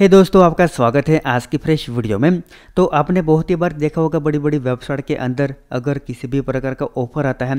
हे hey दोस्तों आपका स्वागत है आज की फ्रेश वीडियो में तो आपने बहुत ही बार देखा होगा बड़ी बड़ी वेबसाइट के अंदर अगर किसी भी प्रकार का ऑफर आता है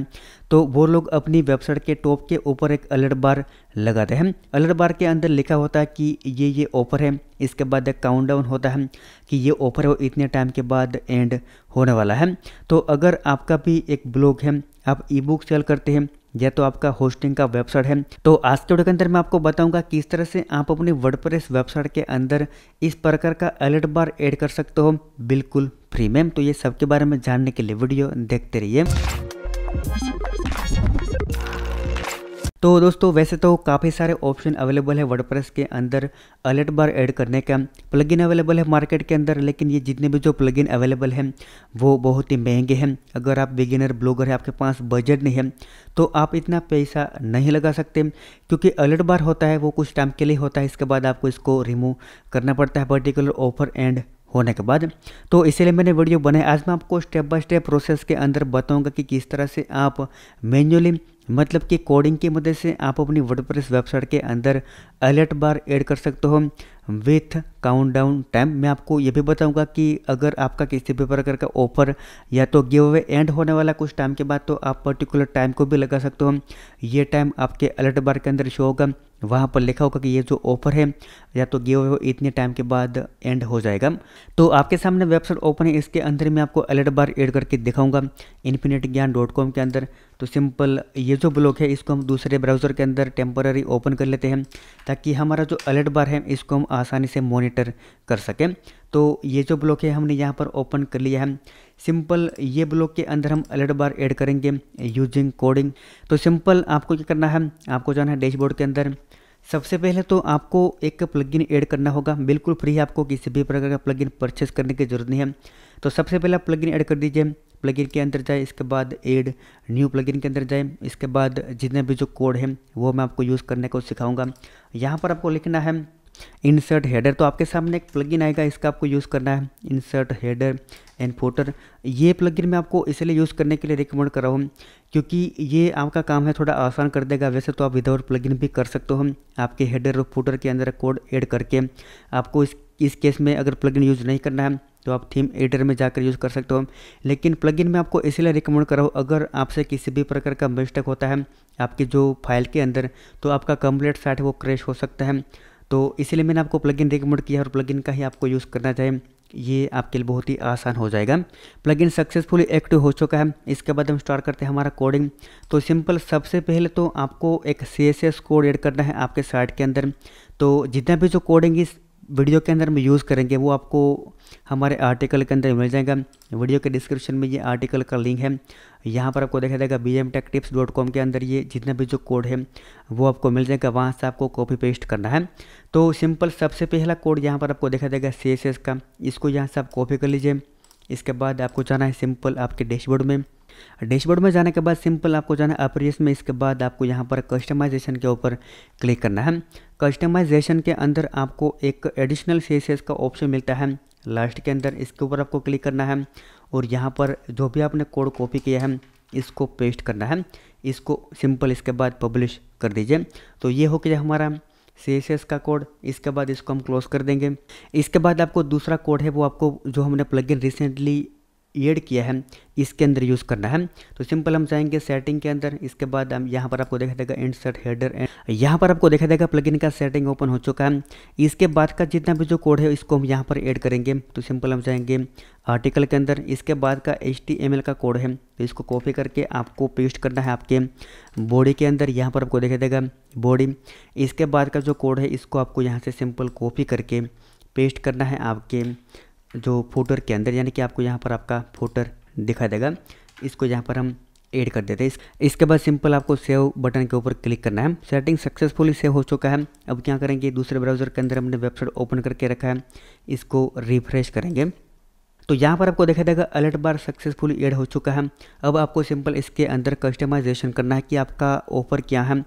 तो वो लोग अपनी वेबसाइट के टॉप के ऊपर एक अलर्ट बार लगाते हैं अलर्ट बार के अंदर लिखा होता है कि ये ये ऑफर है इसके बाद एक काउंट डाउन होता है कि ये ऑफर है वो इतने टाइम के बाद एंड होने वाला है तो अगर आपका भी एक ब्लॉग है आप ई बुक सेल करते हैं या तो आपका होस्टिंग का वेबसाइट है तो आज के वीडियो के अंदर मैं आपको बताऊंगा किस तरह से आप अपने वर्डप्रेस वेबसाइट के अंदर इस प्रकार का अलर्ट बार ऐड कर सकते हो बिल्कुल फ्री में तो ये सबके बारे में जानने के लिए वीडियो देखते रहिए तो दोस्तों वैसे तो काफ़ी सारे ऑप्शन अवेलेबल है वर्डप्रेस के अंदर अलर्ट बार ऐड करने का प्लगइन अवेलेबल है मार्केट के अंदर लेकिन ये जितने भी जो प्लगइन अवेलेबल हैं वो बहुत ही महंगे हैं अगर आप बिगिनर ब्लॉगर हैं आपके पास बजट नहीं है तो आप इतना पैसा नहीं लगा सकते क्योंकि अलर्ट बार होता है वो कुछ टाइम के लिए होता है इसके बाद आपको इसको रिमूव करना पड़ता है पर्टिकुलर ऑफर एंड होने के बाद तो इसीलिए मैंने वीडियो बनाया आज मैं आपको स्टेप बाय स्टेप प्रोसेस के अंदर बताऊंगा कि किस तरह से आप मैन्युअली मतलब कि कोडिंग की मदद से आप अपनी वर्डप्रेस वेबसाइट के अंदर अलर्ट बार ऐड कर सकते हो विथ काउंटडाउन टाइम मैं आपको ये भी बताऊंगा कि अगर आपका किसी भी प्रकार का ऑफर या तो गिव अवे एंड होने वाला कुछ टाइम के बाद तो आप पर्टिकुलर टाइम को भी लगा सकते हो ये टाइम आपके अलर्ट बार के अंदर शो होगा वहाँ पर लिखा होगा कि ये जो ऑफर है या तो गिव अवे इतने टाइम के बाद एंड हो जाएगा तो आपके सामने वेबसाइट ओपन है इसके अंदर मैं आपको अलर्ट बार एड करके दिखाऊँगा इन्फिनेट ज्ञान डॉट कॉम के अंदर तो सिंपल ये जो ब्लॉक है इसको हम दूसरे ब्राउज़र के अंदर टेम्पररी ओपन कर लेते हैं ताकि हमारा जो अलर्ट बार है इसको हम आसानी से मॉनिटर कर सकें तो ये जो ब्लॉक है हमने यहाँ पर ओपन कर लिया है सिंपल ये ब्लॉक के अंदर हम अलर्ट बार ऐड करेंगे यूजिंग कोडिंग तो सिंपल आपको क्या करना है आपको जाना है डैशबोर्ड के अंदर सबसे पहले तो आपको एक प्लगइन ऐड करना होगा बिल्कुल फ्री है आपको किसी भी प्रकार का प्लगइन परचेस करने की ज़रूरत नहीं है तो सबसे पहले आप प्लगइन ऐड कर दीजिए प्लगइन के अंदर जाए इसके बाद ऐड न्यू प्लगइन के अंदर जाए इसके बाद जितने भी जो कोड हैं वो मैं आपको यूज़ करने को सिखाऊंगा यहाँ पर आपको लिखना है इंसर्ट हेडर तो आपके सामने एक प्लगइन आएगा इसका आपको यूज़ करना है इंसर्ट हेडर एंड फोटर ये प्लगइन मैं आपको इसलिए यूज़ करने के लिए रिकमेंड कर रहा हूँ क्योंकि ये आपका काम है थोड़ा आसान कर देगा वैसे तो आप विदाउट प्लगइन भी कर सकते हो आपके हेडर और फोटर के अंदर कोड एड करके आपको इस इस केस में अगर प्लगइन यूज़ नहीं करना है तो आप थीम एडिटर में जाकर यूज़ कर सकते हो लेकिन प्लगइन में आपको इसलिए रिकमेंड कर रहा हूँ अगर आपसे किसी भी प्रकार का मिस्टेक होता है आपकी जो फाइल के अंदर तो आपका कंप्लीट साइट वो क्रैश हो सकता है तो इसीलिए मैंने आपको प्लगइन रिकमेंड किया और प्लगइन का ही आपको यूज़ करना चाहिए ये आपके लिए बहुत ही आसान हो जाएगा प्लगइन सक्सेसफुली एक्टिव हो चुका है इसके बाद हम स्टार्ट करते हैं हमारा कोडिंग तो सिंपल सबसे पहले तो आपको एक सी कोड ऐड करना है आपके साइट के अंदर तो जितना भी जो कोडिंग इस वीडियो के अंदर हम यूज़ करेंगे वो आपको हमारे आर्टिकल के अंदर मिल जाएगा वीडियो के डिस्क्रिप्शन में ये आर्टिकल का लिंक है यहाँ पर आपको देखा जाएगा B M tech tips dot com के अंदर ये जितना भी जो कोड है वो आपको मिल जाएगा वहाँ से आपको कॉपी पेस्ट करना है तो सिंपल सबसे पहला कोड यहाँ पर आपको देखा जाएगा सी एस एस का इसको यहाँ से आप कॉपी कर लीजिए इसके बाद आपको जाना है सिंपल आपके डैशबोर्ड में डैशबोर्ड में जाने के बाद सिंपल आपको जाना है अपरियस में इसके बाद आपको यहाँ पर कस्टमाइजेशन के ऊपर क्लिक करना है कस्टमाइजेशन के अंदर आपको एक एडिशनल फेसेस का ऑप्शन मिलता है लास्ट के अंदर इसके ऊपर आपको क्लिक करना है और यहाँ पर जो भी आपने कोड कॉपी किया है इसको पेस्ट करना है इसको सिंपल इसके बाद पब्लिश कर दीजिए तो ये हो गया हमारा सी एस एस का कोड इसके बाद इसको हम क्लोज कर देंगे इसके बाद आपको दूसरा कोड है वो आपको जो हमने प्लगइन रिसेंटली एड किया है इसके अंदर यूज़ करना है तो सिंपल हम जाएंगे सेटिंग के अंदर इसके बाद हम यहाँ पर आपको देखा देगा इंसर्ट हेडर एंड यहाँ पर आपको देखा देगा प्लगइन का सेटिंग ओपन हो चुका है इसके बाद का जितना भी जो कोड है इसको हम यहाँ पर ऐड करेंगे तो सिंपल हम जाएंगे आर्टिकल के अंदर इसके बाद का एच का कोड है तो इसको कॉपी करके आपको पेस्ट करना है आपके बॉडी के अंदर यहाँ पर आपको देखा देगा बॉडी इसके बाद का जो कोड है इसको आपको यहाँ से सिंपल कॉपी करके पेस्ट करना है आपके जो फोटर के अंदर यानी कि आपको यहाँ पर आपका फोटर दिखा देगा इसको यहाँ पर हम ऐड कर देते हैं इस, इसके बाद सिंपल आपको सेव बटन के ऊपर क्लिक करना है सेटिंग सक्सेसफुली सेव हो चुका है अब क्या करेंगे दूसरे ब्राउज़र के अंदर हमने वेबसाइट ओपन करके रखा है इसको रिफ्रेश करेंगे तो यहाँ पर आपको देखा जाएगा अलर्ट बार सक्सेसफुली एड हो चुका है अब आपको सिंपल इसके अंदर कस्टमाइजेशन करना है कि आपका ऑफर क्या है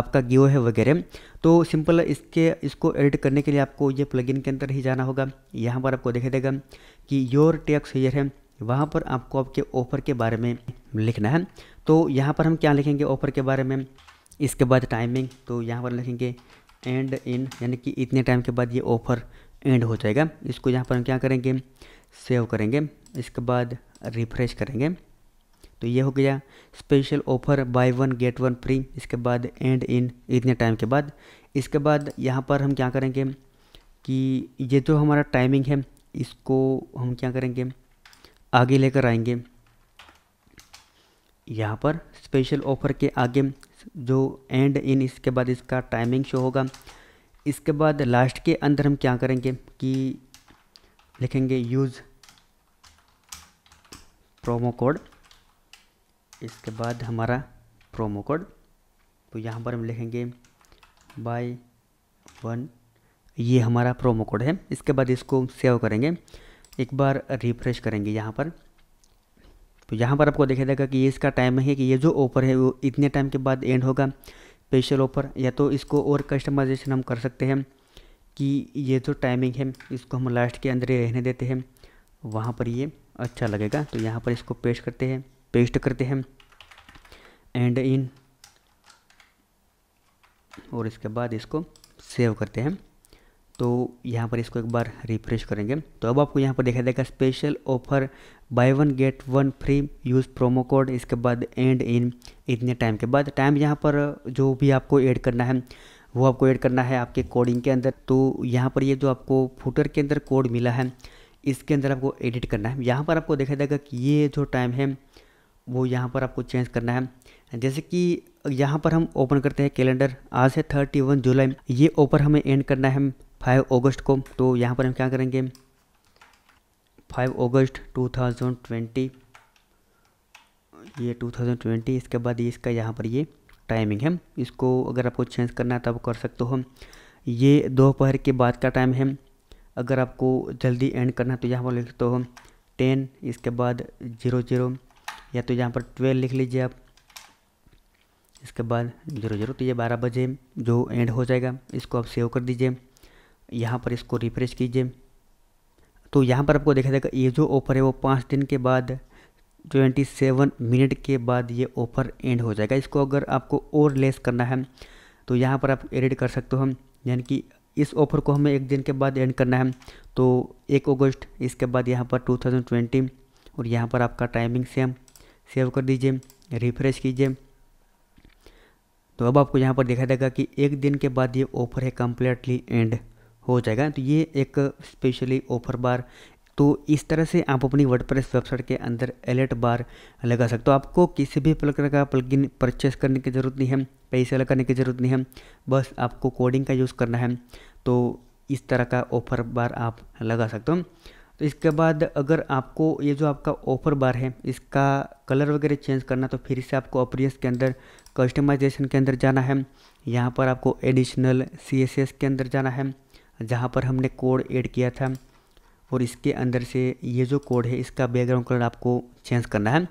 आपका गियो है वगैरह तो सिंपल इसके इसको एडिट करने के लिए आपको ये प्लगइन के अंदर ही जाना होगा यहाँ पर आपको देखा जाएगा कि योर टैक्स हेयर है वहाँ पर आपको आपके ऑफर के बारे में लिखना है तो यहाँ पर हम क्या लिखेंगे ऑफर के बारे में इसके बाद टाइमिंग तो यहाँ पर लिखेंगे एंड इन यानी कि इतने टाइम के बाद ये ऑफ़र एंड हो जाएगा इसको यहाँ पर हम क्या करेंगे सेव करेंगे इसके बाद रिफ्रेश करेंगे तो ये हो गया special offer buy one get one free इसके बाद एंड इन इतने टाइम के बाद इसके बाद यहाँ पर हम क्या करेंगे कि ये जो हमारा टाइमिंग है इसको हम क्या करेंगे आगे लेकर आएंगे यहाँ पर स्पेशल ऑफर के आगे जो एंड इन इसके बाद इसका टाइमिंग शो होगा इसके बाद लास्ट के अंदर हम क्या करेंगे कि लिखेंगे यूज़ प्रोमो कोड इसके बाद हमारा प्रोमो कोड तो यहाँ पर हम लिखेंगे बाय वन ये हमारा प्रोमो कोड है इसके बाद इसको सेव करेंगे एक बार रिफ्रेश करेंगे यहाँ पर तो यहाँ पर आपको देखा जाएगा कि ये इसका टाइम है कि ये जो ऑफर है वो इतने टाइम के बाद एंड होगा स्पेशल ऑफर या तो इसको और कस्टमाइजेशन हम कर सकते हैं कि ये जो टाइमिंग है इसको हम लास्ट के अंदर ही रहने देते हैं वहाँ पर ये अच्छा लगेगा तो यहाँ पर इसको पेस्ट करते हैं पेस्ट करते हैं एंड इन और इसके बाद इसको सेव करते हैं तो यहाँ पर इसको एक बार रिफ्रेश करेंगे तो अब आपको यहाँ पर देखा देगा special offer buy one get one free use promo code इसके बाद एंड इन इतने टाइम के बाद टाइम यहाँ पर जो भी आपको ऐड करना है वो आपको ऐड करना है आपके कोडिंग के अंदर तो यहाँ पर ये जो आपको फूटर के अंदर कोड मिला है इसके अंदर आपको एडिट करना है यहाँ पर आपको देखा जाएगा कि ये जो टाइम है वो यहाँ पर आपको चेंज करना है जैसे कि यहाँ पर हम ओपन करते हैं कैलेंडर आज है थर्टी वन जुलाई ये ओपर हमें एंड करना है फाइव अगस्त को तो यहाँ पर हम क्या करेंगे five August two thousand twenty ये टू थाउजेंड ट्वेंटी इसके बाद इसका यहाँ पर ये टाइमिंग है इसको अगर आपको चेंज करना है तो आप कर सकते हो ये दोपहर के बाद का टाइम है अगर आपको जल्दी एंड करना है तो यहाँ पर लिख सकते हो टेन इसके बाद जीरो जीरो या तो यहाँ पर ट्वेल्व लिख लीजिए आप इसके बाद जीरो जीरो तो ये बारह बजे जो एंड हो जाएगा इसको आप सेव कर दीजिए यहाँ पर इसको रिफ्रेश कीजिए तो यहाँ पर आपको देखा जाएगा ये जो ऑफर है वो पाँच दिन के बाद 27 मिनट के बाद ये ऑफ़र एंड हो जाएगा इसको अगर आपको और लेस करना है तो यहाँ पर आप एडिट कर सकते हो यानी कि इस ऑफ़र को हमें एक दिन के बाद एंड करना है तो एक अगस्त इसके बाद यहाँ पर 2020 और यहाँ पर आपका टाइमिंग सेम सेव कर दीजिए रिफ्रेश कीजिए तो अब आपको यहाँ पर दिखाई देगा कि एक दिन के बाद ये ऑफ़र है कम्प्लीटली एंड हो जाएगा तो ये एक स्पेशली ऑफ़र बार तो इस तरह से आप अपनी वर्डप्रेस वेबसाइट के अंदर एलर्ट बार लगा सकते हो आपको किसी भी प्रकार का प्लगइन परचेस करने की ज़रूरत नहीं है पैसे अलग करने की ज़रूरत नहीं है बस आपको कोडिंग का यूज़ करना है तो इस तरह का ऑफर बार आप लगा सकते हो तो इसके बाद अगर आपको ये जो आपका ऑफर बार है इसका कलर वगैरह चेंज करना तो फिर से आपको ऑपरियस के अंदर कस्टमाइजेशन के अंदर जाना है यहाँ पर आपको एडिशनल सी के अंदर जाना है जहाँ पर हमने कोड ऐड किया था और इसके अंदर से ये जो कोड है इसका बैकग्राउंड कलर आपको चेंज करना है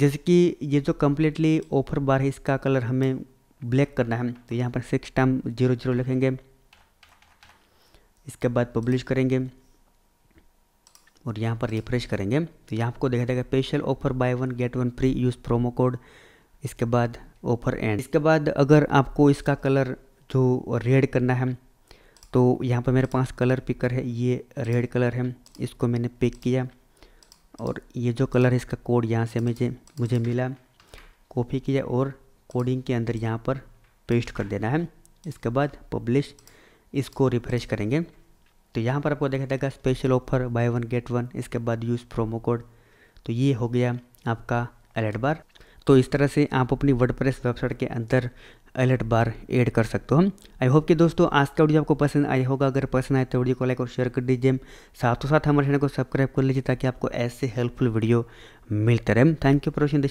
जैसे कि ये जो कम्प्लीटली ऑफर बार है इसका कलर हमें ब्लैक करना है तो यहाँ पर सिक्स टाइम जीरो जीरो लिखेंगे इसके बाद पब्लिश करेंगे और यहाँ पर रिफ्रेश करेंगे तो यहाँ आपको देखा जाएगा special offer buy one get one free use promo code इसके बाद ऑफर एंड इसके बाद अगर आपको इसका कलर जो रेड करना है तो यहाँ पर मेरे पास कलर पिकर है ये रेड कलर है इसको मैंने पिक किया और ये जो कलर है इसका कोड यहाँ से मुझे मुझे मिला कॉपी किया और कोडिंग के अंदर यहाँ पर पेस्ट कर देना है इसके बाद पब्लिश इसको रिफ्रेश करेंगे तो यहाँ पर आपको देखा जाएगा special offer buy one get one इसके बाद यूज़ प्रोमो कोड तो ये हो गया आपका अलर्ट बार तो इस तरह से आप अपनी वर्डप्रेस वेबसाइट के अंदर अलर्ट बार ऐड कर सकते हो आई होप कि दोस्तों आज का वीडियो आपको पसंद आया होगा अगर पसंद आए तो वीडियो को लाइक और शेयर कर दीजिए साथ ही साथ हमारे चैनल को सब्सक्राइब कर लीजिए ताकि आपको ऐसे हेल्पफुल वीडियो मिलते रहे थैंक यू फॉर वॉचिंग